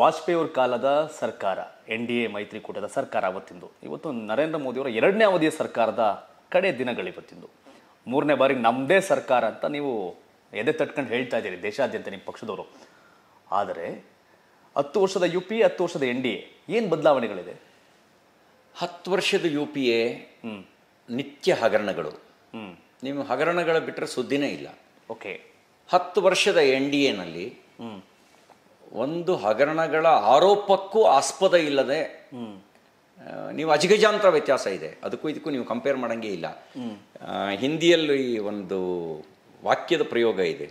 ವಾಜಪೇಯಿ ಅವ್ರ ಕಾಲದ ಸರ್ಕಾರ ಎನ್ ಡಿ ಎ ಮೈತ್ರಿಕೂಟದ ಸರ್ಕಾರ ಅವತ್ತಿಂದು ಇವತ್ತು ನರೇಂದ್ರ ಮೋದಿಯವರ ಎರಡನೇ ಅವಧಿಯ ಸರ್ಕಾರದ ಕಡೆ ದಿನಗಳು ಇವತ್ತಿಂದು ಮೂರನೇ ಬಾರಿಗೆ ನಮ್ಮದೇ ಸರ್ಕಾರ ಅಂತ ನೀವು ಎದೆ ತಟ್ಕೊಂಡು ಹೇಳ್ತಾ ಇದ್ದೀರಿ ದೇಶಾದ್ಯಂತ ನಿಮ್ಮ ಪಕ್ಷದವರು ಆದರೆ ಹತ್ತು ವರ್ಷದ ಯು ಪಿ ಎ ಹತ್ತು ವರ್ಷದ ಎನ್ ಡಿ ಎ ಏನು ಬದಲಾವಣೆಗಳಿದೆ ಹತ್ತು ವರ್ಷದ ಯು ಪಿ ಎ ನಿತ್ಯ ಹಗರಣಗಳು ನಿಮ್ಮ ಹಗರಣಗಳ ಬಿಟ್ಟರೆ ಸುದ್ದಿನೇ ಇಲ್ಲ ಓಕೆ ಹತ್ತು ವರ್ಷದ ಎನ್ ಡಿ ಎನಲ್ಲಿ ಒಂದು ಹಗರಣಗಳ ಆರೋಪಕ್ಕೂ ಆಸ್ಪದ ಇಲ್ಲದೆ ನೀವು ಅಜಗಜಾಂತರ ವ್ಯತ್ಯಾಸ ಇದೆ ಅದಕ್ಕೂ ಇದಕ್ಕೂ ನೀವು ಕಂಪೇರ್ ಮಾಡಂಗೇ ಇಲ್ಲ ಹಿಂದಿಯಲ್ಲಿ ಒಂದು ವಾಕ್ಯದ ಪ್ರಯೋಗ ಇದೆ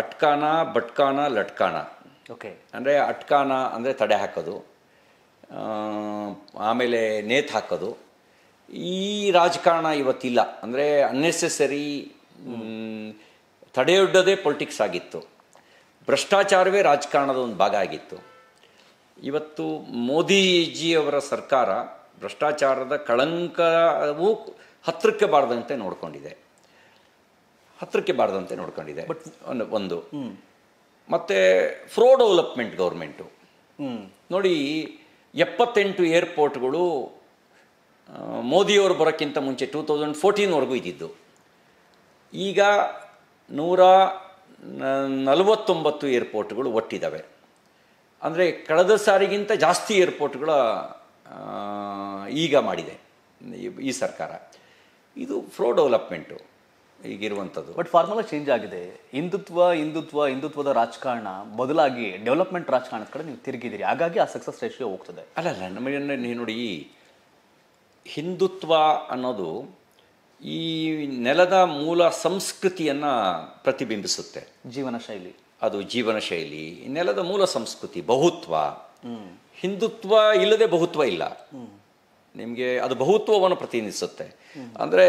ಅಟ್ಕಾನ ಬಟ್ಕಾನ ಲಟ್ಕಾನ ಓಕೆ ಅಂದರೆ ಅಟ್ಕಾನ ಅಂದರೆ ತಡೆ ಹಾಕೋದು ಆಮೇಲೆ ನೇತು ಹಾಕೋದು ಈ ರಾಜಕಾರಣ ಇವತ್ತಿಲ್ಲ ಅಂದರೆ ಅನ್ನೆಸೆಸರಿ ತಡೆಯೊಡ್ಡದೇ ಪೊಲಿಟಿಕ್ಸ್ ಆಗಿತ್ತು ಭ್ರಷ್ಟಾಚಾರವೇ ರಾಜಕಾರಣದ ಒಂದು ಭಾಗ ಆಗಿತ್ತು ಇವತ್ತು ಮೋದಿಜಿಯವರ ಸರ್ಕಾರ ಭ್ರಷ್ಟಾಚಾರದ ಕಳಂಕವು ಹತ್ತಿರಕ್ಕೆ ಬಾರದಂತೆ ನೋಡಿಕೊಂಡಿದೆ ಹತ್ತಿರಕ್ಕೆ ಬಾರದಂತೆ ನೋಡ್ಕೊಂಡಿದೆ ಬಟ್ ಒಂದು ಮತ್ತು ಫ್ರೋ ಡೆವಲಪ್ಮೆಂಟ್ ಗೌರ್ಮೆಂಟು ನೋಡಿ ಎಪ್ಪತ್ತೆಂಟು ಏರ್ಪೋರ್ಟ್ಗಳು ಮೋದಿಯವರು ಬರೋಕ್ಕಿಂತ ಮುಂಚೆ ಟೂ ತೌಸಂಡ್ ಫೋರ್ಟೀನ್ವರೆಗೂ ಇದ್ದಿದ್ದು ಈಗ ನೂರ ನಲವತ್ತೊಂಬತ್ತು ಏರ್ಪೋರ್ಟ್ಗಳು ಒಟ್ಟಿದ್ದಾವೆ ಅಂದರೆ ಕಳೆದ ಸಾರಿಗಿಂತ ಜಾಸ್ತಿ ಏರ್ಪೋರ್ಟ್ಗಳ ಈಗ ಮಾಡಿದೆ ಈ ಸರ್ಕಾರ ಇದು ಫ್ರೋ ಡೆವಲಪ್ಮೆಂಟು ಈಗಿರುವಂಥದ್ದು but formula change Hindutva Hindutva Hindutva ಹಿಂದುತ್ವದ ರಾಜಕಾರಣ ಬದಲಾಗಿ ಡೆವಲಪ್ಮೆಂಟ್ ರಾಜಕಾರಣದ ಕಡೆ ನೀವು ತಿರುಗಿದ್ದೀರಿ ಹಾಗಾಗಿ ಆ ಸಕ್ಸಸ್ ರೇಷಿಯೋ ಹೋಗ್ತದೆ ಅಲ್ಲ ಅಲ್ಲ ನಮಗೆ ನೋಡಿ ಹಿಂದುತ್ವ ಅನ್ನೋದು ಈ ನೆಲದ ಮೂಲ ಸಂಸ್ಕೃತಿಯನ್ನು ಪ್ರತಿಬಿಂಬಿಸುತ್ತೆ ಜೀವನ ಶೈಲಿ ಅದು ಜೀವನ ಶೈಲಿ ನೆಲದ ಮೂಲ ಸಂಸ್ಕೃತಿ ಬಹುತ್ವ ಹಿಂದುತ್ವ ಇಲ್ಲದೆ ಬಹುತ್ವ ಇಲ್ಲ ನಿಮಗೆ ಅದು ಬಹುತ್ವವನ್ನು ಪ್ರತಿನಿಧಿಸುತ್ತೆ ಅಂದರೆ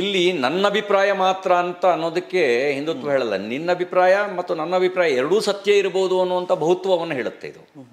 ಇಲ್ಲಿ ನನ್ನ ಅಭಿಪ್ರಾಯ ಮಾತ್ರ ಅಂತ ಅನ್ನೋದಕ್ಕೆ ಹಿಂದುತ್ವ ಹೇಳಲ್ಲ ನಿನ್ನ ಅಭಿಪ್ರಾಯ ಮತ್ತು ನನ್ನ ಅಭಿಪ್ರಾಯ ಎರಡೂ ಸತ್ಯ ಇರಬಹುದು ಅನ್ನುವಂಥ ಬಹುತ್ವವನ್ನು ಹೇಳುತ್ತೆ ಇದು